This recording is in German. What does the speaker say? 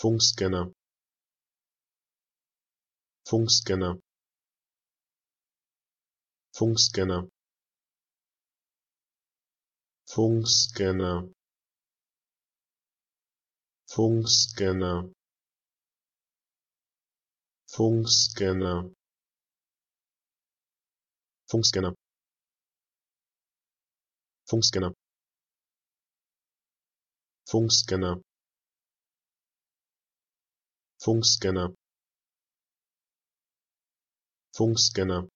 funkscanner funkscanner funkscanner funkscanner funkscanner funkscanner funkscanner funkscanner funkscanner funkscanner Funkscanner